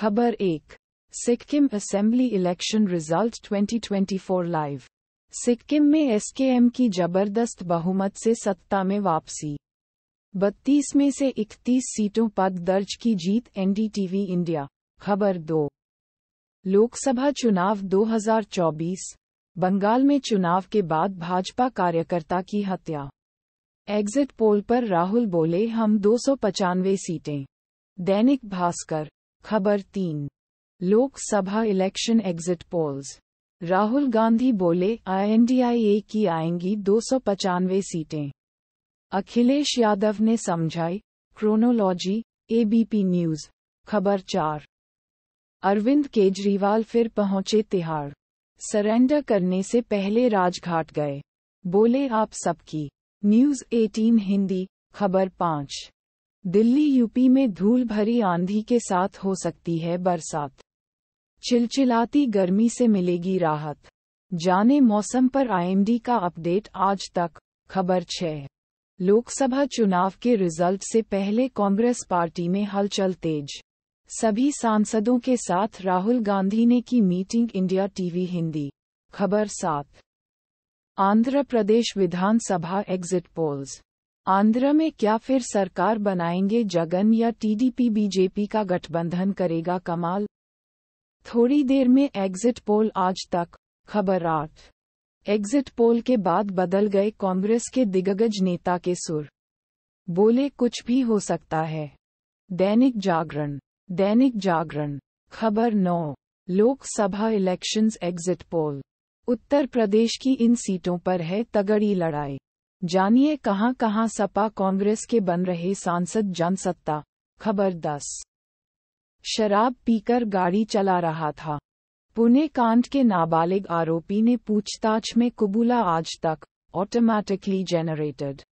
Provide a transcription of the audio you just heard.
खबर एक Sikkim assembly election result 2024 live Sikkim में एसकेएम की जबरदस्त बहुमत से सत्ता में वापसी बत्तीस में से 31 सीटों पर दर्ज की जीत एनडीटीवी इंडिया खबर दो लोकसभा चुनाव 2024 बंगाल में चुनाव के बाद भाजपा कार्यकर्ता की हत्या एग्जिट पोल पर राहुल बोले हम दो सीटें दैनिक भास्कर खबर तीन Lok Sabha election exit polls Rahul Gandhi बोले आईएनडीआईए की आएंगी दो सीटें अखिलेश यादव ने समझाई क्रोनोलॉजी एबीपी न्यूज खबर चार अरविंद केजरीवाल फिर पहुंचे तिहाड़ सरेंडर करने से पहले राजघाट गए बोले आप सबकी न्यूज 18 हिंदी खबर पाँच दिल्ली यूपी में धूल भरी आंधी के साथ हो सकती है बरसात चिलचिलाती गर्मी से मिलेगी राहत जाने मौसम पर आईएमडी का अपडेट आज तक खबर छः लोकसभा चुनाव के रिजल्ट से पहले कांग्रेस पार्टी में हलचल तेज सभी सांसदों के साथ राहुल गांधी ने की मीटिंग इंडिया टीवी हिंदी खबर सात आंध्र प्रदेश विधानसभा एग्जिट पोल्स आंध्र में क्या फिर सरकार बनाएंगे जगन या टीडीपी बीजेपी का गठबंधन करेगा कमाल थोड़ी देर में एग्जिट पोल आज तक खबर आठ एग्जिट पोल के बाद बदल गए कांग्रेस के दिग्गज नेता के सुर बोले कुछ भी हो सकता है दैनिक जागरण दैनिक जागरण खबर नौ Lok Sabha elections exit poll Uttar Pradesh की इन सीटों पर है तगड़ी लड़ाई जानिए कहां कहां सपा कांग्रेस के बन रहे सांसद जनसत्ता खबर दस शराब पीकर गाड़ी चला रहा था पुणे कांड के नाबालिग आरोपी ने पूछताछ में कुबूला आज तक ऑटोमैटिकली जेनरेटेड